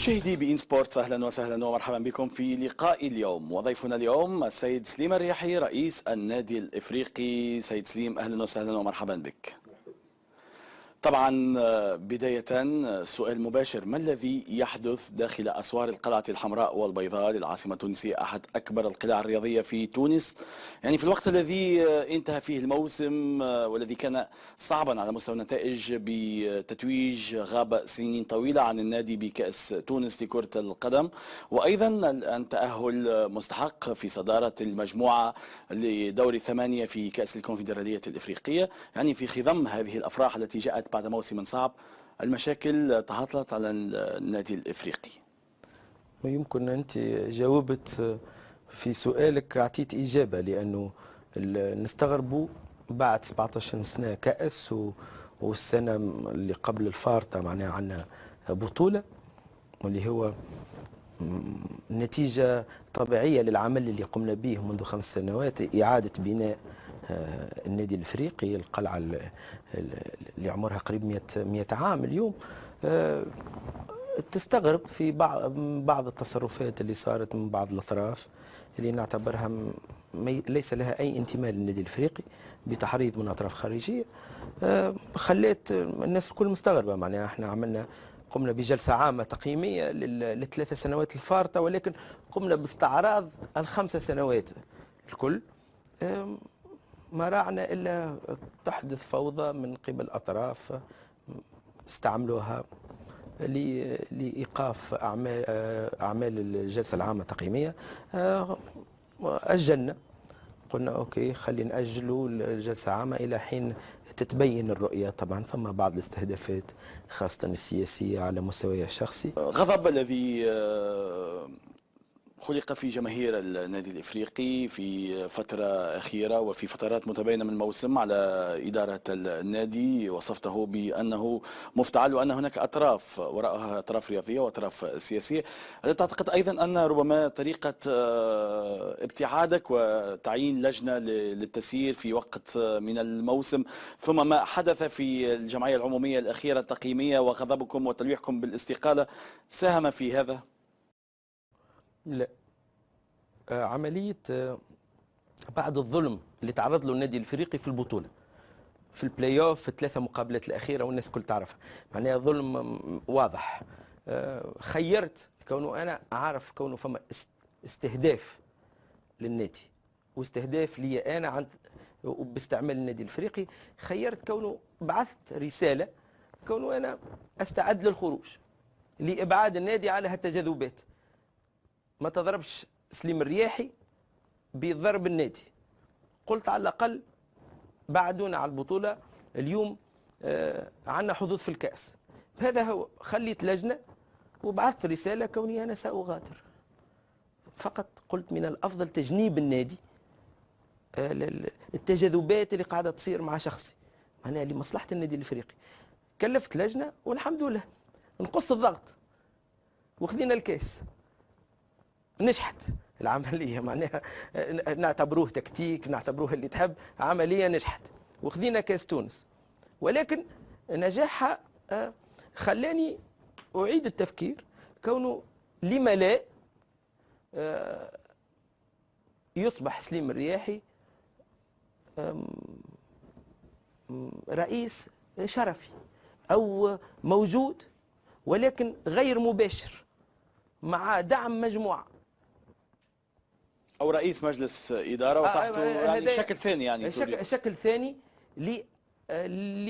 مشاهدي بإن سبورتس أهلا وسهلا ومرحبا بكم في لقاء اليوم وضيفنا اليوم السيد سليم الرياحي رئيس النادي الإفريقي سيد سليم أهلا وسهلا ومرحبا بك طبعا آه، بداية آه، سؤال مباشر ما الذي يحدث داخل أسوار القلعة الحمراء والبيضاء للعاصمة التونسية أحد أكبر القلاع الرياضية في تونس يعني في الوقت الذي آه، انتهى فيه الموسم والذي كان صعبا على مستوى النتائج بتتويج غاب سنين طويلة عن النادي بكأس تونس لكرة القدم وأيضا الآن تأهل مستحق في صدارة المجموعة لدور الثمانية في كأس الكونفدرالية الإفريقية يعني في خضم هذه الأفراح التي جاءت بعد موسم صعب المشاكل تهطلت على النادي الافريقي ويمكن انت جاوبت في سؤالك اعطيت اجابه لانه نستغربوا بعد 17 سنه كاس والسنه اللي قبل الفارطه معناها عندنا بطوله واللي هو نتيجة طبيعية للعمل اللي قمنا به منذ خمس سنوات إعادة بناء آه، النادي الإفريقي القلعة اللي عمرها قريب 100 100 عام اليوم آه، تستغرب في بعض بعض التصرفات اللي صارت من بعض الاطراف اللي نعتبرها ليس لها اي انتماء للنادي الافريقي بتحريض من اطراف خارجيه آه، خليت الناس الكل مستغربه معناها احنا عملنا قمنا بجلسة عامة تقييمية للثلاثة سنوات الفارطة ولكن قمنا باستعراض الخمسة سنوات الكل ما راعنا إلا تحدث فوضى من قبل أطراف استعملوها لإيقاف أعمال, أعمال الجلسة العامة التقييمية أجلنا قلنا أوكي خلينا نأجلوا الجلسة عامة إلى حين تتبين الرؤية طبعا فما بعض الاستهدافات خاصة السياسية على مستواي الشخصي غضب الذي آه، خلق في جماهير النادي الافريقي في فتره اخيره وفي فترات متباينه من الموسم على اداره النادي وصفته بانه مفتعل وان هناك اطراف وراءها اطراف رياضيه واطراف سياسيه هل تعتقد ايضا ان ربما طريقه آه، ابتعادك وتعيين لجنه للتسيير في وقت آه، من الموسم ثم ما حدث في الجمعيه العموميه الاخيره التقييميه وغضبكم وتلويحكم بالاستقاله ساهم في هذا لا آه، عملية آه، بعد الظلم اللي تعرض له النادي الافريقي في البطولة في البلاي اوف في الثلاثة مقابلات الأخيرة والناس الكل تعرفها معناها ظلم آه، واضح خيرت كونه أنا أعرف كونه فما استهداف للنادي واستهداف لي أنا عند وباستعمال النادي الافريقي خيرت كونه بعثت رسالة كونه أنا أستعد للخروج لإبعاد النادي على هالتجاذبات ما تضربش سليم الرياحي بضرب النادي قلت على الأقل بعدونا على البطولة اليوم آه عندنا حظوظ في الكأس هذا هو خليت لجنة وبعثت رسالة كوني أنا سأغادر فقط قلت من الأفضل تجنيب النادي التجاذبات آه، اللي قاعدة تصير مع شخصي معناها لمصلحة النادي الإفريقي كلفت لجنة والحمد لله نقص الضغط وخذينا الكاس نجحت العملية معناها نعتبروه تكتيك نعتبروه اللي تحب عملية نجحت وخذينا كاس تونس ولكن نجاحها آه، خلاني أعيد التفكير كونه لما لا آه، يصبح سليم الرياحي رئيس شرفي أو موجود ولكن غير مباشر مع دعم مجموعه او رئيس مجلس اداره آه، وتحته آه، آه، يعني شكل ثاني يعني شكل, شكل ثاني لي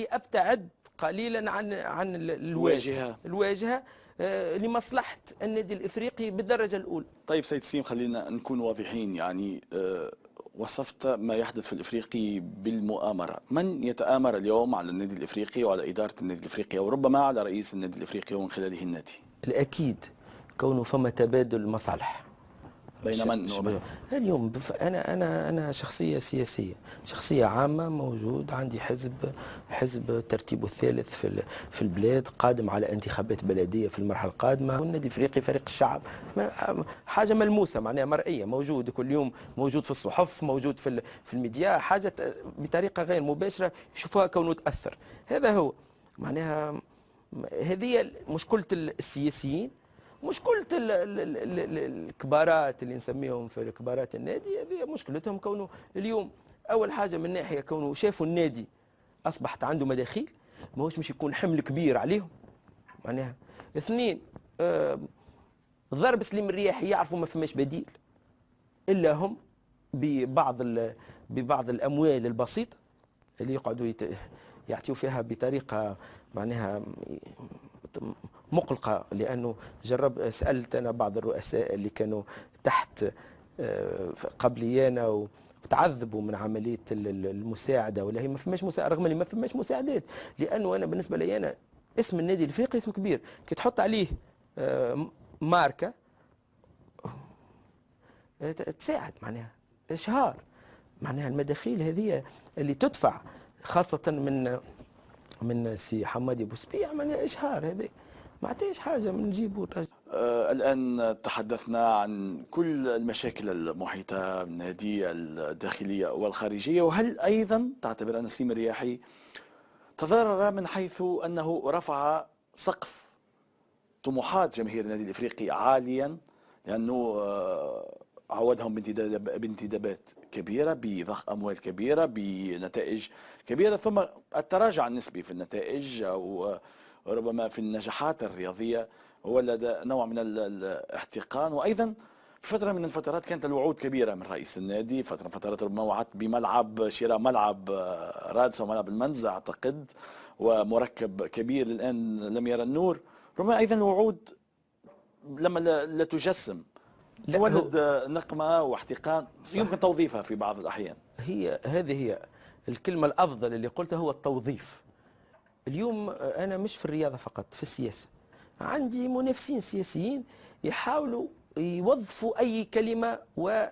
لابتعد قليلا عن عن الواجهه الواجهه لمصلحه النادي الافريقي بالدرجه الاولى طيب سيد سيم خلينا نكون واضحين يعني وصفت ما يحدث في الافريقي بالمؤامره، من يتآمر اليوم على النادي الافريقي وعلى اداره النادي الافريقي وربما على رئيس النادي الافريقي ومن خلاله النادي؟ الاكيد كونه فما تبادل مصالح بين من وبين اليوم بف... انا انا انا شخصيه سياسيه شخصيه عامه موجود عندي حزب حزب ترتيبه الثالث في ال... في البلاد قادم على انتخابات بلديه في المرحله القادمه والنادي الافريقي فريق الشعب ما... حاجه ملموسه معناها مرئيه موجود كل يوم موجود في الصحف موجود في ال... في الميديا حاجه بطريقه غير مباشره يشوفوها كونه تاثر هذا هو معناها هذه مشكله السياسيين مشكله الكبارات اللي نسميهم في الكبارات النادي هذه مشكلتهم كونه اليوم اول حاجه من ناحيه كونه شافوا النادي اصبحت عنده مداخيل ماهوش مش يكون حمل كبير عليهم معناها اثنين ضرب سليم الرياح يعرفوا ما فماش بديل الا هم ببعض ببعض الاموال البسيطه اللي يقعدوا يعطيوا فيها بطريقه معناها مقلقة لأنه جرب سألت أنا بعض الرؤساء اللي كانوا تحت آه، قبليانا تعذبوا من عمليه المساعده ولا هي ما فماش مساعده رغم اللي ما فماش مساعدات لانه انا بالنسبه لي انا اسم النادي الافريقي اسم كبير كي تحط عليه آه، ماركه آه، تساعد معناها اشهار معناها المداخيل هذه اللي تدفع خاصه من من سي حمادي بوسبيع معناها اشهار هذه ما عطيش حاجه من نجيبو آه الآن تحدثنا عن كل المشاكل المحيطة بالنادي الداخلية والخارجية وهل أيضا تعتبر أن نسيم الرياحي تضرر من حيث أنه رفع سقف طموحات جماهير النادي الإفريقي عاليا لأنه آه عودهم بانتدابات كبيرة بضخ أموال كبيرة بنتائج كبيرة ثم التراجع النسبي في النتائج أو آه ربما في النجاحات الرياضية ولد نوع من الاحتقان وأيضا في فترة من الفترات كانت الوعود كبيرة من رئيس النادي فترة من فترات ربما وعدت بملعب شراء ملعب آه، رادس وملعب المنزة أعتقد ومركب كبير الآن لم يرى النور ربما أيضا الوعود لما لا تجسم تولد آه، نقمة واحتقان يمكن توظيفها في بعض الأحيان هي هذه هي الكلمة الأفضل اللي قلتها هو التوظيف اليوم انا مش في الرياضه فقط في السياسه عندي منافسين سياسيين يحاولوا يوظفوا اي كلمه و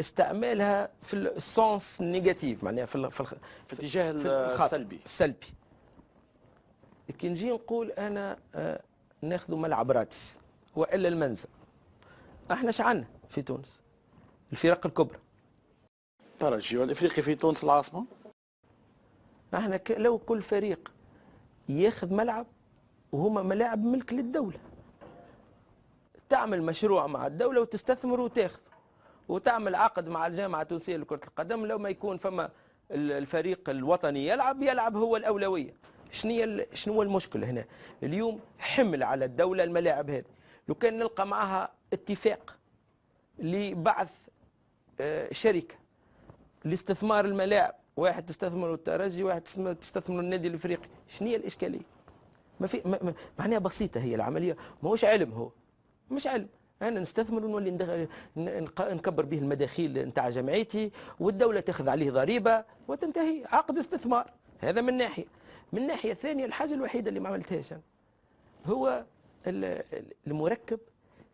استعمالها في السونس نيجاتيف معناها في في, في الاتجاه السلبي السلبي كي نجي نقول انا أه، ناخذ ملعب راتس والا المنزل احنا شعنا في تونس الفرق الكبرى ترى الجيو الافريقي في تونس العاصمه احنا لو كل فريق ياخذ ملعب وهما ملاعب ملك للدولة تعمل مشروع مع الدولة وتستثمر وتاخذ وتعمل عقد مع الجامعة التونسية لكرة القدم لو ما يكون فما الفريق الوطني يلعب يلعب هو الأولوية شنو شنو المشكل هنا اليوم حمل على الدولة الملاعب هذه لو كان نلقى معها اتفاق لبعث آه، شركة لاستثمار الملاعب واحد تستثمر الترجي واحد تستثمر النادي الافريقي شنو هي الاشكاليه ما في معناها بسيطه هي العمليه ماهوش علم هو مش علم انا نستثمر ونولي نكبر به المداخيل نتاع جمعيتي والدوله تاخذ عليه ضريبه وتنتهي عقد استثمار هذا من ناحيه من ناحيه ثانيه الحاجه الوحيده اللي ما عملتهاش أنا هو المركب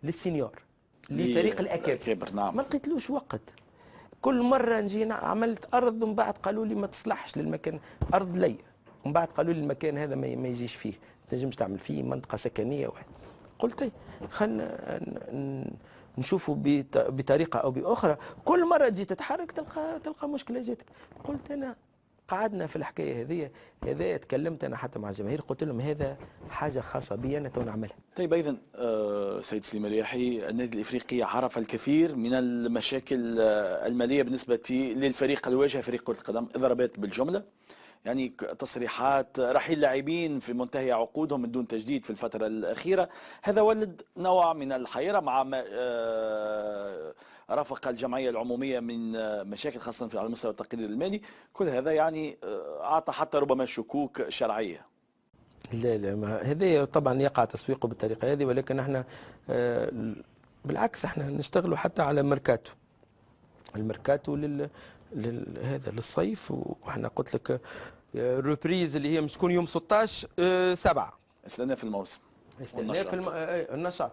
للسينيور لفريق الاكابر نعم. ما لقيتلوش وقت كل مرة نجينا عملت أرض ومن بعد قالوا لي ما تصلحش للمكان أرض لي ومن بعد قالوا لي المكان هذا ما يجيش فيه ما تنجمش تعمل فيه منطقة سكنية واحد. قلت إيه، خلنا خلينا نشوفوا بطريقه او باخرى كل مره تجي تتحرك تلقى تلقى مشكله جاتك قلت انا قعدنا في الحكايه هذه هذا تكلمت انا حتى مع الجماهير قلت لهم هذا حاجه خاصه بي انا تو نعملها. طيب ايضا آه، سيد سليم الياحي النادي الافريقي عرف الكثير من المشاكل آه، الماليه بالنسبه للفريق الواجهه فريق كره القدم اضرابات بالجمله يعني تصريحات رحيل لاعبين في منتهى عقودهم من دون تجديد في الفتره الاخيره هذا ولد نوع من الحيره مع ما آه، رافق الجمعيه العموميه من آه، مشاكل خاصه في على مستوى التقرير المالي كل هذا يعني آه، اعطى حتى ربما شكوك شرعيه لا لا ما هذا طبعا يقع تسويقه بالطريقه هذه ولكن احنا آه، بالعكس احنا نشتغلوا حتى على ميركاتو الميركاتو لل... هذا للصيف واحنا قلت لك الريبريز اللي هي مش تكون يوم 16 7 في الموسم في الم... النشاط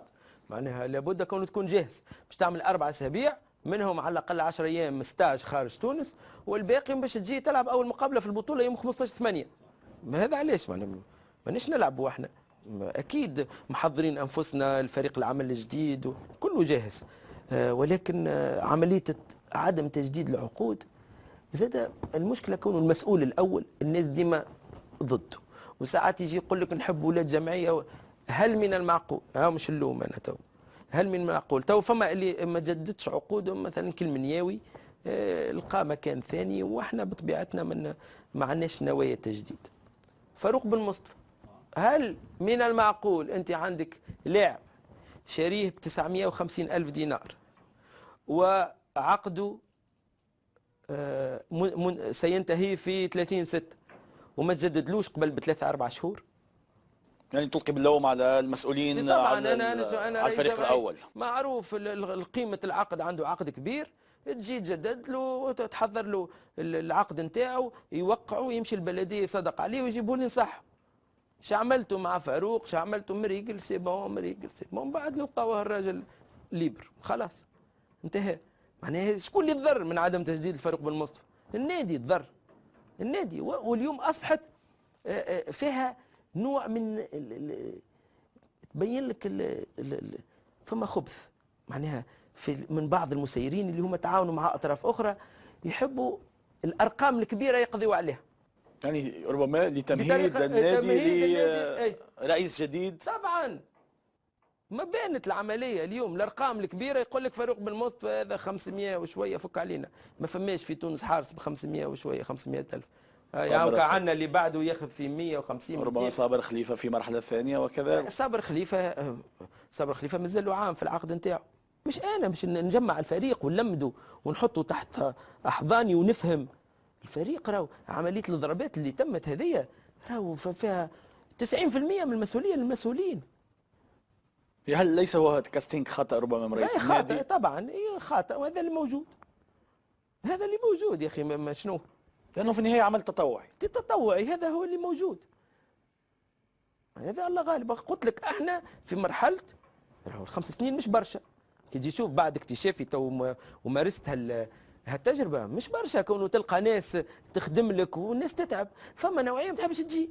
معناها لابد كون تكون جاهز باش تعمل أربع أسابيع منهم على الأقل 10 أيام ستاج خارج تونس والباقي باش تجي تلعب أول مقابلة في البطولة يوم 15 8 ما هذا علاش معناها مانيش نلعبوا احنا اكيد محضرين انفسنا الفريق العمل الجديد كله جاهز آه، ولكن آه، عمليه عدم تجديد العقود زاد المشكله كونه المسؤول الاول الناس ديما ضده وساعات يجي يقول لك نحب ولاد جمعيه هل من المعقول ها مش اللوم انا تو هل من المعقول تو فما اللي ما جددش عقودهم مثلا منياوي آه، لقى مكان ثاني واحنا بطبيعتنا من ما عندناش نوايا تجديد فاروق بن مصطفى هل من المعقول انت عندك لاعب شاريه ب 950 ألف دينار وعقده آه، سينتهي في 30 6 وما تجددلوش قبل بثلاثة أربع شهور يعني تلقي باللوم على المسؤولين على, أنا أنا على الفريق الاول معروف قيمه العقد عنده عقد كبير تجي تجدد له تحضر له العقد نتاعو يوقعه يمشي البلديه يصدق عليه ويجيبوا لي نصح شو عملتوا مع فاروق شو عملتوا مريقل سي بون مريقل سي بون بعد نلقاوه الراجل ليبر خلاص انتهى معناها شكون اللي تضر من عدم تجديد الفريق بن مصطفى النادي تضر النادي واليوم اصبحت آه، آه، فيها نوع من تبين لك فما خبث معناها في من بعض المسيرين اللي هما تعاونوا مع اطراف اخرى يحبوا الارقام الكبيره يقضيوا عليها يعني ربما لتمهيد النادي لرئيس جديد طبعا ما بانت العمليه اليوم الارقام الكبيره يقول لك فاروق بن مصطفى هذا 500 وشويه فك علينا ما فماش في تونس حارس ب 500 وشويه 500 الف يعوك يعني عنا اللي بعده ياخذ في 150 ربما صابر خليفه في مرحله ثانيه وكذا صابر خليفه آه، صابر خليفه مازال عام في العقد نتاعه مش انا مش نجمع الفريق ونلمده ونحطه تحت احضاني ونفهم الفريق راهو عمليه الضربات اللي تمت هذيا راهو فيها 90% من المسؤوليه للمسؤولين يعني هل ليس هو كاستينج خطا ربما من رئيس إيه، خاطئ طبعا إيه، خطا وهذا اللي موجود هذا اللي موجود يا اخي شنو لانه في النهايه عمل تطوعي تطوعي هذا هو اللي موجود هذا الله غالب قلت لك احنا في مرحله الخمس سنين مش برشا كي تجي تشوف بعد اكتشافي تو ومارست هال هالتجربه مش برشا كونه تلقى ناس تخدم لك والناس تتعب فما نوعيه ما تحبش تجي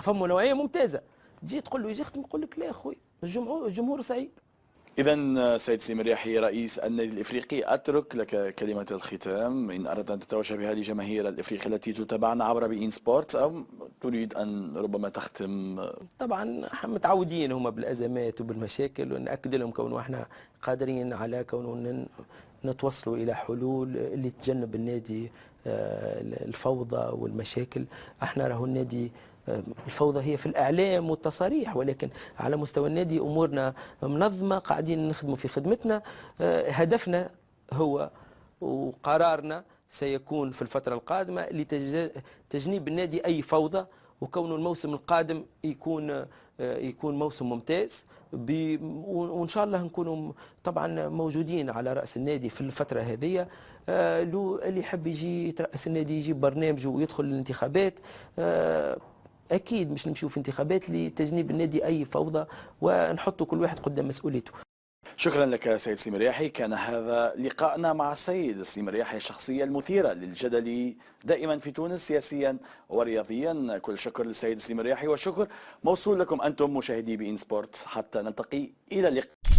فما نوعيه ممتازه تجي تقول له يجي يخدم يقول لك لا يا خويا الجمهور الجمهور سعيد إذا سيد سليم الرياحي رئيس النادي الإفريقي أترك لك كلمة الختام إن أردت أن تتوجه بها لجماهير الإفريقية التي تتابعنا عبر بإين سبورت أو تريد أن ربما تختم طبعا متعودين هم بالأزمات وبالمشاكل ونأكد لهم كونه احنا قادرين على كونه نتوصلوا إلى حلول اللي تجنب النادي آه، الفوضى والمشاكل احنا راهو النادي الفوضى هي في الاعلام والتصاريح ولكن على مستوى النادي امورنا منظمه قاعدين نخدموا في خدمتنا آه، هدفنا هو وقرارنا سيكون في الفتره القادمه لتجنيب النادي اي فوضى وكون الموسم القادم يكون آه، يكون موسم ممتاز وان شاء الله نكونوا طبعا موجودين على راس النادي في الفتره هذه آه، اللي يحب يجي راس النادي يجيب برنامجه ويدخل الانتخابات اكيد مش نمشيو في انتخابات لتجنيب النادي اي فوضى ونحطوا كل واحد قدام مسؤوليته شكرا لك سيد سليم رياحي كان هذا لقاءنا مع السيد سليم رياحي الشخصية المثيرة للجدل دائما في تونس سياسيا ورياضيا كل شكر للسيد سليم رياحي والشكر موصول لكم أنتم مشاهدي بإن سبورت حتى نلتقي إلى اللقاء